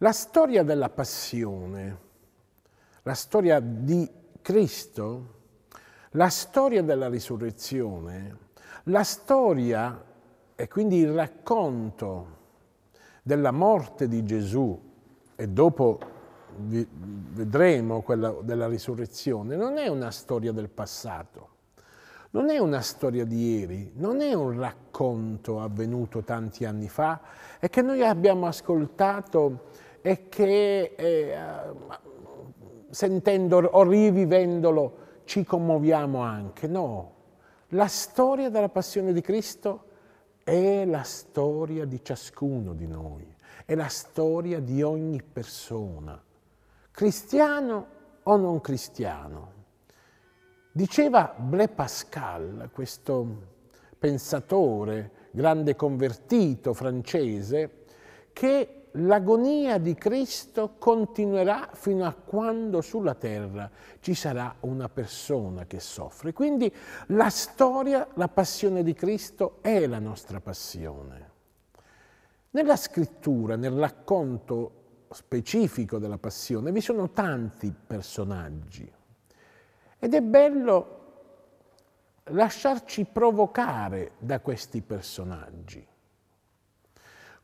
La storia della passione, la storia di Cristo, la storia della risurrezione, la storia e quindi il racconto della morte di Gesù e dopo vedremo quella della risurrezione, non è una storia del passato, non è una storia di ieri, non è un racconto avvenuto tanti anni fa e che noi abbiamo ascoltato e che eh, sentendo o rivivendolo ci commuoviamo anche. No, la storia della passione di Cristo è la storia di ciascuno di noi, è la storia di ogni persona, cristiano o non cristiano. Diceva Ble Pascal, questo pensatore, grande convertito francese, che l'agonia di Cristo continuerà fino a quando sulla terra ci sarà una persona che soffre. Quindi la storia, la passione di Cristo è la nostra passione. Nella scrittura, nel racconto specifico della passione, vi sono tanti personaggi ed è bello lasciarci provocare da questi personaggi.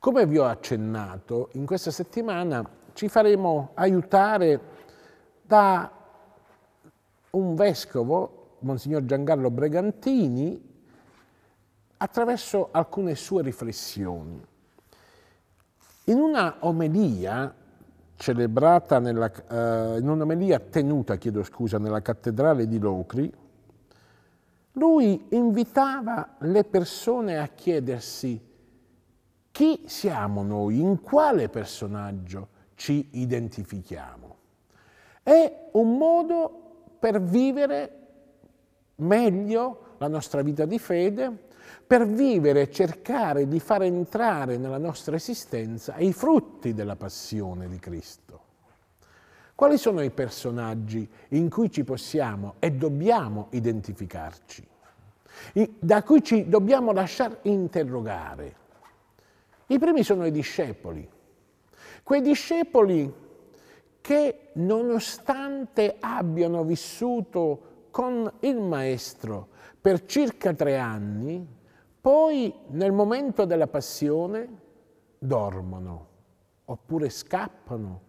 Come vi ho accennato, in questa settimana ci faremo aiutare da un vescovo, Monsignor Giancarlo Bregantini, attraverso alcune sue riflessioni. In una omelia celebrata nella, eh, in un'omelia tenuta, chiedo scusa, nella cattedrale di Locri, lui invitava le persone a chiedersi chi siamo noi? In quale personaggio ci identifichiamo? È un modo per vivere meglio la nostra vita di fede, per vivere e cercare di far entrare nella nostra esistenza i frutti della passione di Cristo. Quali sono i personaggi in cui ci possiamo e dobbiamo identificarci, da cui ci dobbiamo lasciar interrogare? I primi sono i discepoli, quei discepoli che nonostante abbiano vissuto con il maestro per circa tre anni, poi nel momento della passione dormono, oppure scappano,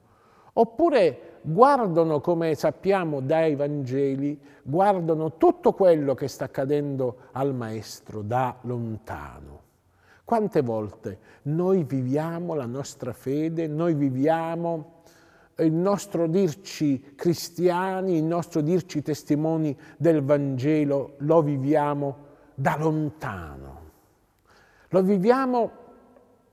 oppure guardano, come sappiamo dai Vangeli, guardano tutto quello che sta accadendo al maestro da lontano. Quante volte noi viviamo la nostra fede, noi viviamo il nostro dirci cristiani, il nostro dirci testimoni del Vangelo, lo viviamo da lontano. Lo viviamo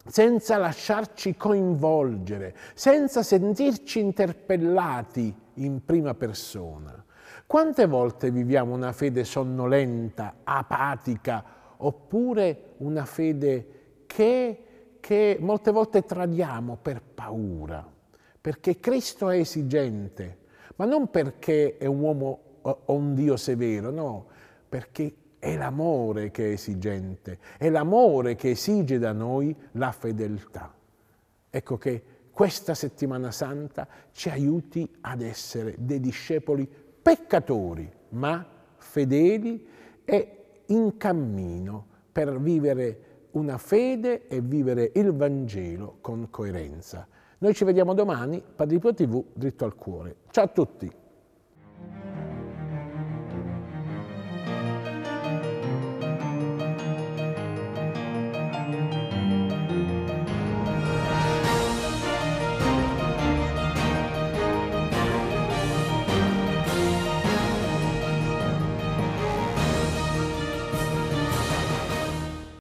senza lasciarci coinvolgere, senza sentirci interpellati in prima persona. Quante volte viviamo una fede sonnolenta, apatica, oppure una fede che, che molte volte tradiamo per paura, perché Cristo è esigente, ma non perché è un uomo o un Dio severo, no, perché è l'amore che è esigente, è l'amore che esige da noi la fedeltà. Ecco che questa settimana santa ci aiuti ad essere dei discepoli peccatori, ma fedeli e in cammino per vivere una fede e vivere il Vangelo con coerenza. Noi ci vediamo domani, Padre Pio TV, dritto al cuore. Ciao a tutti!